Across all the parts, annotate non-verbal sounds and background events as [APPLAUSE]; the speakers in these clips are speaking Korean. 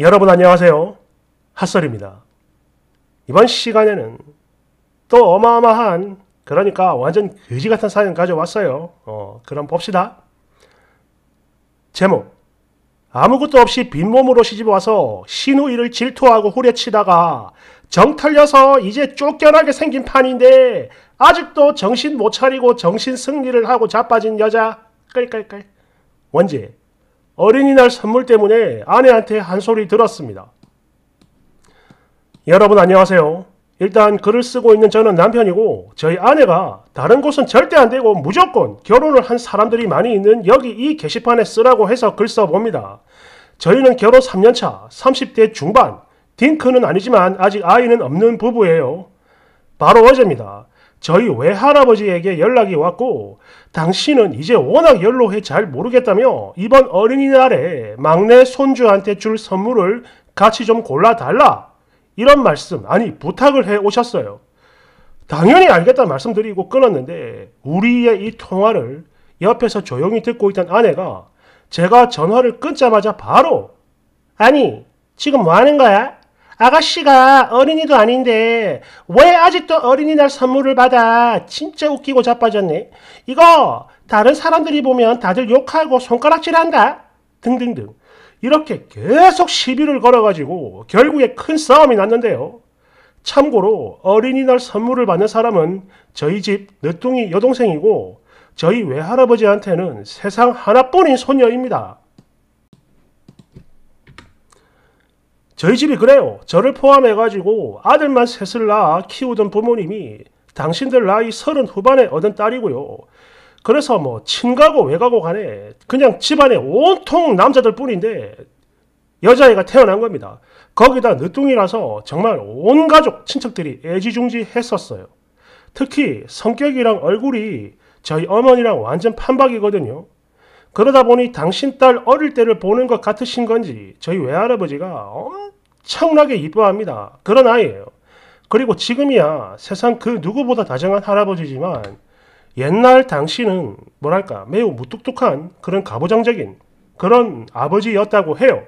여러분 안녕하세요. 핫설입니다. 이번 시간에는 또 어마어마한 그러니까 완전 거지 같은 사연 가져왔어요. 어, 그럼 봅시다. 제목 아무것도 없이 빈몸으로 시집와서 신우이를 질투하고 후려치다가 정털려서 이제 쫓겨나게 생긴 판인데 아직도 정신 못 차리고 정신 승리를 하고 자빠진 여자 끌끌끌 원제 어린이날 선물 때문에 아내한테 한 소리 들었습니다. 여러분 안녕하세요. 일단 글을 쓰고 있는 저는 남편이고 저희 아내가 다른 곳은 절대 안 되고 무조건 결혼을 한 사람들이 많이 있는 여기 이 게시판에 쓰라고 해서 글 써봅니다. 저희는 결혼 3년차 30대 중반 딩크는 아니지만 아직 아이는 없는 부부예요. 바로 어제입니다. 저희 외할아버지에게 연락이 왔고 당신은 이제 워낙 연로해 잘 모르겠다며 이번 어린이날에 막내 손주한테 줄 선물을 같이 좀 골라달라 이런 말씀 아니 부탁을 해 오셨어요. 당연히 알겠다 말씀드리고 끊었는데 우리의 이 통화를 옆에서 조용히 듣고 있던 아내가 제가 전화를 끊자마자 바로 아니 지금 뭐 하는 거야? 아가씨가 어린이도 아닌데 왜 아직도 어린이날 선물을 받아? 진짜 웃기고 자빠졌네. 이거 다른 사람들이 보면 다들 욕하고 손가락질한다. 등등등. 이렇게 계속 시비를 걸어가지고 결국에 큰 싸움이 났는데요. 참고로 어린이날 선물을 받는 사람은 저희 집 늦둥이 여동생이고 저희 외할아버지한테는 세상 하나뿐인 소녀입니다. 저희 집이 그래요. 저를 포함해가지고 아들만 셋을 낳아 키우던 부모님이 당신들 나이 서른 후반에 얻은 딸이고요. 그래서 뭐 친가고 외가고 간에 그냥 집안에 온통 남자들 뿐인데 여자애가 태어난 겁니다. 거기다 늦둥이라서 정말 온 가족 친척들이 애지중지 했었어요. 특히 성격이랑 얼굴이 저희 어머니랑 완전 판박이거든요. 그러다 보니 당신 딸 어릴 때를 보는 것 같으신 건지 저희 외할아버지가 엄청나게 이뻐합니다. 그런 아이예요. 그리고 지금이야 세상 그 누구보다 다정한 할아버지지만 옛날 당신은 뭐랄까 매우 무뚝뚝한 그런 가부장적인 그런 아버지였다고 해요.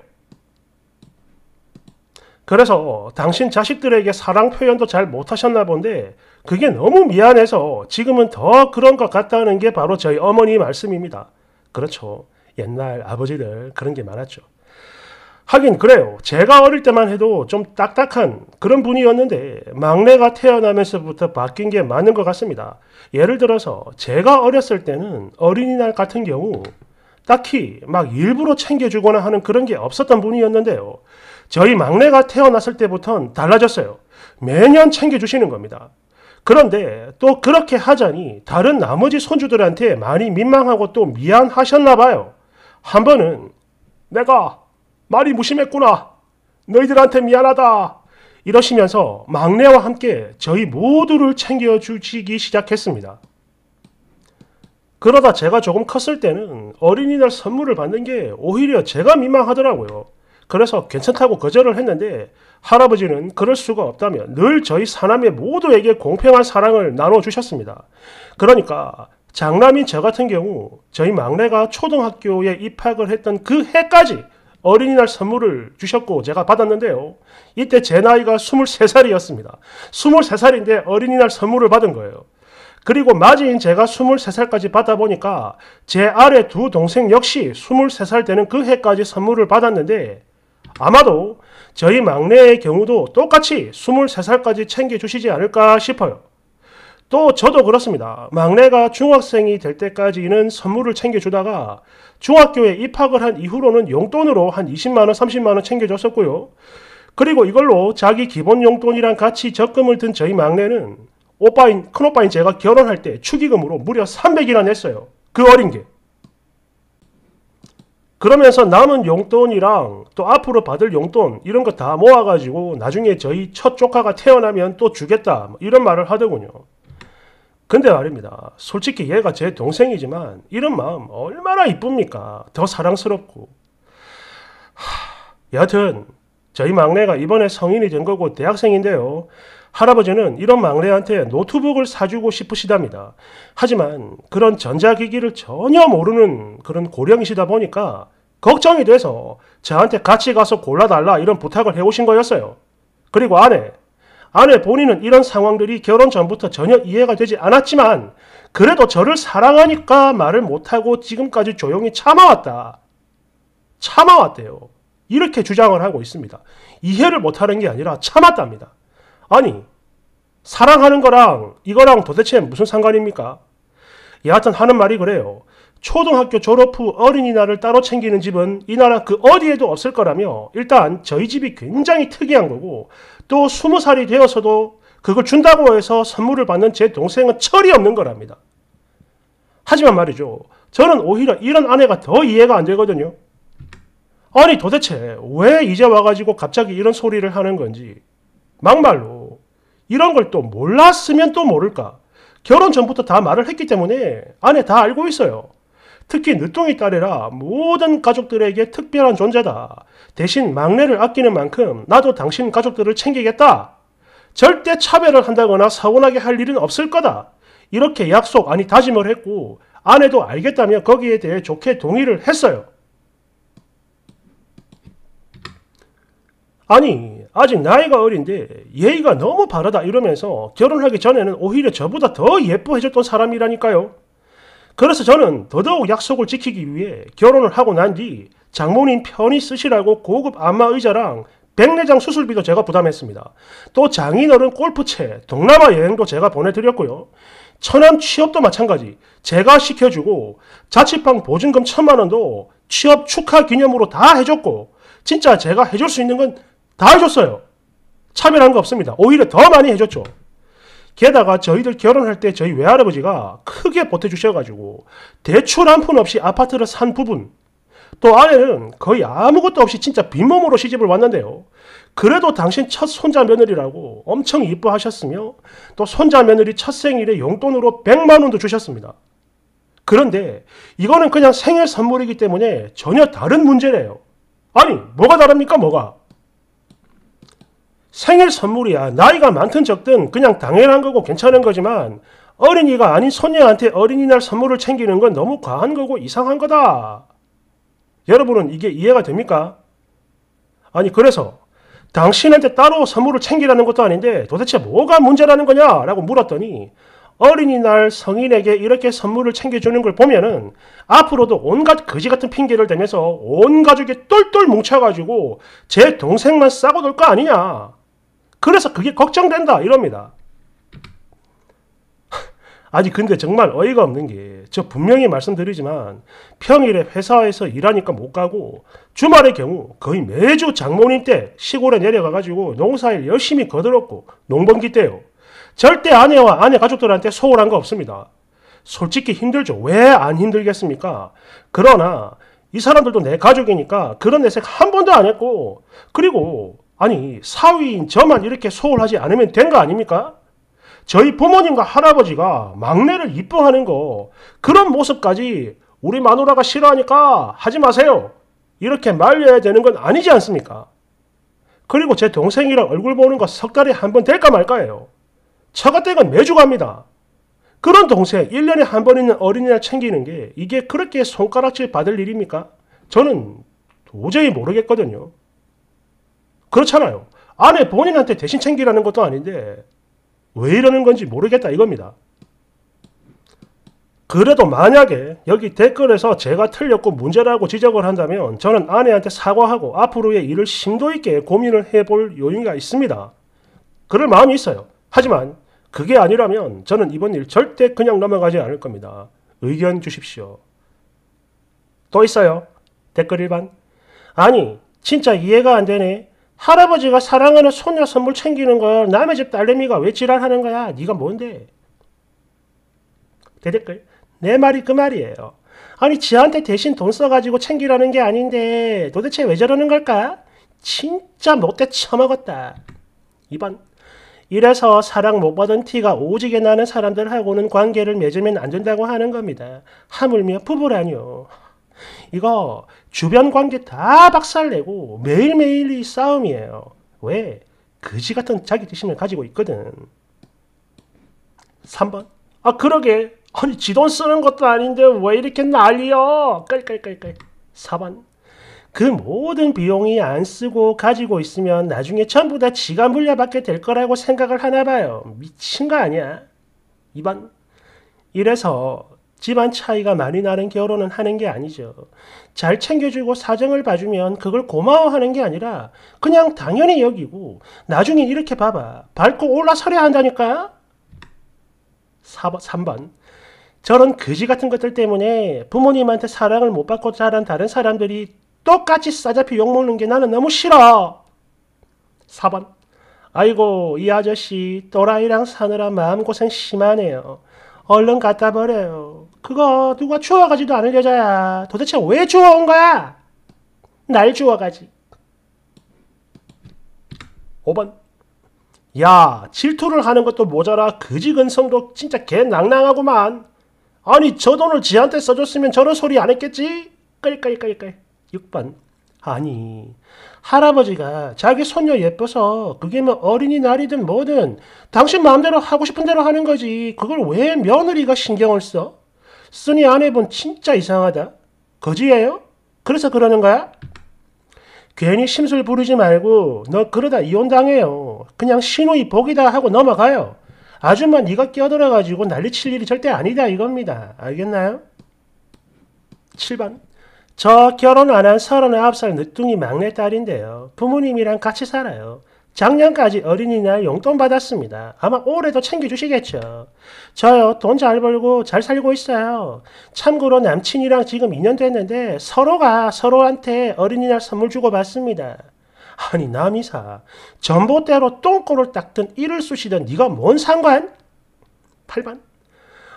그래서 당신 자식들에게 사랑 표현도 잘 못하셨나 본데 그게 너무 미안해서 지금은 더 그런 것 같다는 게 바로 저희 어머니 말씀입니다. 그렇죠. 옛날 아버지들 그런 게 많았죠. 하긴 그래요. 제가 어릴 때만 해도 좀 딱딱한 그런 분이었는데 막내가 태어나면서부터 바뀐 게 많은 것 같습니다. 예를 들어서 제가 어렸을 때는 어린이날 같은 경우 딱히 막 일부러 챙겨주거나 하는 그런 게 없었던 분이었는데요. 저희 막내가 태어났을 때부터는 달라졌어요. 매년 챙겨주시는 겁니다. 그런데 또 그렇게 하자니 다른 나머지 손주들한테 많이 민망하고 또 미안하셨나 봐요. 한 번은 내가 말이 무심했구나. 너희들한테 미안하다. 이러시면서 막내와 함께 저희 모두를 챙겨 주시기 시작했습니다. 그러다 제가 조금 컸을 때는 어린이날 선물을 받는 게 오히려 제가 민망하더라고요. 그래서 괜찮다고 거절을 했는데 할아버지는 그럴 수가 없다며 늘 저희 사남의 모두에게 공평한 사랑을 나눠주셨습니다. 그러니까 장남인 저 같은 경우 저희 막내가 초등학교에 입학을 했던 그 해까지 어린이날 선물을 주셨고 제가 받았는데요. 이때 제 나이가 23살이었습니다. 23살인데 어린이날 선물을 받은 거예요. 그리고 맞이인 제가 23살까지 받아보니까 제 아래 두 동생 역시 23살 되는 그 해까지 선물을 받았는데 아마도 저희 막내의 경우도 똑같이 23살까지 챙겨주시지 않을까 싶어요. 또 저도 그렇습니다. 막내가 중학생이 될 때까지는 선물을 챙겨주다가 중학교에 입학을 한 이후로는 용돈으로 한 20만원, 30만원 챙겨줬었고요. 그리고 이걸로 자기 기본 용돈이랑 같이 적금을 든 저희 막내는 오빠인, 큰오빠인 제가 결혼할 때 축의금으로 무려 300이나 냈어요. 그 어린 게. 그러면서 남은 용돈이랑 또 앞으로 받을 용돈 이런 거 다 모아가지고 나중에 저희 첫 조카가 태어나면 또 주겠다 뭐 이런 말을 하더군요. 근데 말입니다. 솔직히 얘가 제 동생이지만 이런 마음 얼마나 이쁩니까? 더 사랑스럽고. 하, 여하튼 저희 막내가 이번에 성인이 된 거고 대학생인데요. 할아버지는 이런 막내한테 노트북을 사주고 싶으시답니다. 하지만 그런 전자기기를 전혀 모르는 그런 고령이시다 보니까 걱정이 돼서 저한테 같이 가서 골라달라 이런 부탁을 해오신 거였어요. 그리고 아내, 아내 본인은 이런 상황들이 결혼 전부터 전혀 이해가 되지 않았지만 그래도 저를 사랑하니까 말을 못하고 지금까지 조용히 참아왔다. 참아왔대요. 이렇게 주장을 하고 있습니다. 이해를 못하는 게 아니라 참았답니다. 아니, 사랑하는 거랑 이거랑 도대체 무슨 상관입니까? 여하튼 하는 말이 그래요. 초등학교 졸업 후 어린이날을 따로 챙기는 집은 이 나라 그 어디에도 없을 거라며 일단 저희 집이 굉장히 특이한 거고 또 스무 살이 되어서도 그걸 준다고 해서 선물을 받는 제 동생은 철이 없는 거랍니다. 하지만 말이죠. 저는 오히려 이런 아내가 더 이해가 안 되거든요. 아니 도대체 왜 이제 와가지고 갑자기 이런 소리를 하는 건지 막말로 이런 걸 또 몰랐으면 또 모를까 결혼 전부터 다 말을 했기 때문에 아내 다 알고 있어요. 특히 늦둥이 딸이라 모든 가족들에게 특별한 존재다. 대신 막내를 아끼는 만큼 나도 당신 가족들을 챙기겠다. 절대 차별을 한다거나 서운하게 할 일은 없을 거다. 이렇게 약속 아니 다짐을 했고 아내도 알겠다며 거기에 대해 좋게 동의를 했어요. 아니 아직 나이가 어린데 예의가 너무 바르다 이러면서 결혼하기 전에는 오히려 저보다 더 예뻐해줬던 사람이라니까요. 그래서 저는 더더욱 약속을 지키기 위해 결혼을 하고 난 뒤 장모님 편히 쓰시라고 고급 안마 의자랑 백내장 수술비도 제가 부담했습니다. 또 장인어른 골프채, 동남아 여행도 제가 보내드렸고요. 천안 취업도 마찬가지. 제가 시켜주고 자취방 보증금 천만 원도 취업 축하 기념으로 다 해줬고 진짜 제가 해줄 수 있는 건다 해줬어요. 차별한 거 없습니다. 오히려 더 많이 해줬죠. 게다가 저희들 결혼할 때 저희 외할아버지가 크게 보태주셔가지고 대출 한 푼 없이 아파트를 산 부분 또 아내는 거의 아무것도 없이 진짜 빈몸으로 시집을 왔는데요. 그래도 당신 첫 손자 며느리라고 엄청 이뻐하셨으며 또 손자 며느리 첫 생일에 용돈으로 100만 원도 주셨습니다. 그런데 이거는 그냥 생일 선물이기 때문에 전혀 다른 문제래요. 아니 뭐가 다릅니까 뭐가? 생일 선물이야. 나이가 많든 적든 그냥 당연한 거고 괜찮은 거지만 어린이가 아닌 손녀한테 어린이날 선물을 챙기는 건 너무 과한 거고 이상한 거다. 여러분은 이게 이해가 됩니까? 아니 그래서 당신한테 따로 선물을 챙기라는 것도 아닌데 도대체 뭐가 문제라는 거냐? 라고 물었더니 어린이날 성인에게 이렇게 선물을 챙겨주는 걸 보면은 앞으로도 온갖 거지 같은 핑계를 대면서 온 가족이 똘똘 뭉쳐가지고 제 동생만 싸고 놀 거 아니냐. 그래서 그게 걱정된다 이럽니다. [LAUGHS] 아니 근데 정말 어이가 없는 게 저 분명히 말씀드리지만 평일에 회사에서 일하니까 못 가고 주말의 경우 거의 매주 장모님 때 시골에 내려가가지고 농사일 열심히 거들었고 농번기 때요. 절대 아내와 아내 가족들한테 소홀한 거 없습니다. 솔직히 힘들죠. 왜 안 힘들겠습니까? 그러나 이 사람들도 내 가족이니까 그런 내색 한 번도 안 했고 그리고 아니 사위인 저만 이렇게 소홀하지 않으면 된 거 아닙니까? 저희 부모님과 할아버지가 막내를 이뻐하는 거 그런 모습까지 우리 마누라가 싫어하니까 하지 마세요. 이렇게 말려야 되는 건 아니지 않습니까? 그리고 제 동생이랑 얼굴 보는 거 석 달에 한번 될까 말까예요. 처가댁은 매주 갑니다. 그런 동생 1년에 한 번 있는 어린이날 챙기는 게 이게 그렇게 손가락질 받을 일입니까? 저는 도저히 모르겠거든요. 그렇잖아요. 아내 본인한테 대신 챙기라는 것도 아닌데 왜 이러는 건지 모르겠다 이겁니다. 그래도 만약에 여기 댓글에서 제가 틀렸고 문제라고 지적을 한다면 저는 아내한테 사과하고 앞으로의 일을 심도 있게 고민을 해볼 요인가 있습니다. 그럴 마음이 있어요. 하지만 그게 아니라면 저는 이번 일 절대 그냥 넘어가지 않을 겁니다. 의견 주십시오. 또 있어요. 댓글 1반. 아니, 진짜 이해가 안 되네. 할아버지가 사랑하는 소녀 선물 챙기는 걸 남의 집 딸내미가 왜 지랄하는 거야? 네가 뭔데? 대댓글 내 말이 그 말이에요. 아니 지한테 대신 돈 써가지고 챙기라는 게 아닌데 도대체 왜 저러는 걸까? 진짜 못돼 처먹었다. 2번 이래서 사랑 못 받은 티가 오지게 나는 사람들하고는 관계를 맺으면 안 된다고 하는 겁니다. 하물며 부부라뇨. 이거 주변 관계 다 박살내고 매일매일 이 싸움이에요. 왜? 그지 같은 자기 자심을 가지고 있거든. 3번. 아, 그러게. 아니, 지 돈 쓰는 것도 아닌데 왜 이렇게 난리여? 깔깔깔깔. 4번. 그 모든 비용이 안 쓰고 가지고 있으면 나중에 전부 다 지가 물려받게 될 거라고 생각을 하나 봐요. 미친 거 아니야? 2번. 이래서 집안 차이가 많이 나는 결혼은 하는 게 아니죠. 잘 챙겨주고 사정을 봐주면 그걸 고마워하는 게 아니라 그냥 당연히 여기고 나중에 이렇게 봐봐. 밟고 올라서려 한다니까? 4번, 3번. 저런 거지 같은 것들 때문에 부모님한테 사랑을 못 받고 자란 다른 사람들이 똑같이 싸잡히 욕먹는 게 나는 너무 싫어. 4번. 아이고, 이 아저씨 또라이랑 사느라 마음고생 심하네요. 얼른 갖다 버려요. 그거 누가 주워가지도 않을 여자야. 도대체 왜 주워온 거야? 날 주워가지. 5번 야 질투를 하는 것도 모자라 그지근성도 진짜 개 낭낭하구만. 아니 저 돈을 지한테 써줬으면 저런 소리 안 했겠지? 끌끌끌끌 6번 아니, 할아버지가 자기 손녀 예뻐서 그게 뭐 어린이날이든 뭐든 당신 마음대로 하고 싶은 대로 하는 거지. 그걸 왜 며느리가 신경을 써? 쓰니 아내분 진짜 이상하다. 거지예요? 그래서 그러는 거야? 괜히 심술 부리지 말고 너 그러다 이혼당해요. 그냥 신우이 복이다 하고 넘어가요. 아줌마 네가 껴들어가지고 난리칠 일이 절대 아니다 이겁니다. 알겠나요? 7번 저 결혼 안한 39살 늦둥이 막내딸인데요. 부모님이랑 같이 살아요. 작년까지 어린이날 용돈 받았습니다. 아마 올해도 챙겨주시겠죠. 저요, 돈 잘 벌고 잘 살고 있어요. 참고로 남친이랑 지금 2년 됐는데 서로가 서로한테 어린이날 선물 주고받습니다. 아니 남이사 전봇대로 똥꼬를 닦든 이를 쑤시든 네가 뭔 상관? 8번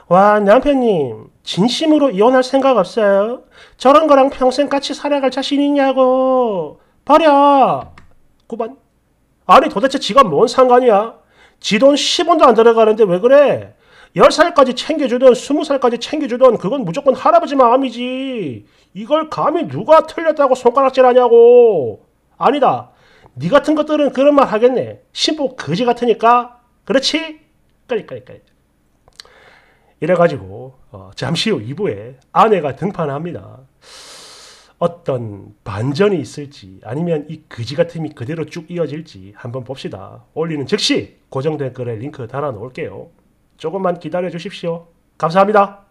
와, 남편님, 진심으로 이혼할 생각 없어요? 저런 거랑 평생 같이 살아갈 자신 있냐고. 버려! 9번. 아니, 도대체 지가 뭔 상관이야? 지 돈 10원도 안 들어가는데 왜 그래? 10살까지 챙겨주던 20살까지 챙겨주던 그건 무조건 할아버지 마음이지. 이걸 감히 누가 틀렸다고 손가락질하냐고. 아니다. 네 같은 것들은 그런 말 하겠네. 신부 거지 같으니까. 그렇지? 그러니까, 그러니까. 이래가지고 어, 잠시 후 2부에 아내가 등판합니다. 어떤 반전이 있을지 아니면 이 그지 같은 이 그대로 쭉 이어질지 한번 봅시다. 올리는 즉시 고정 댓글에 링크 달아놓을게요. 조금만 기다려 주십시오. 감사합니다.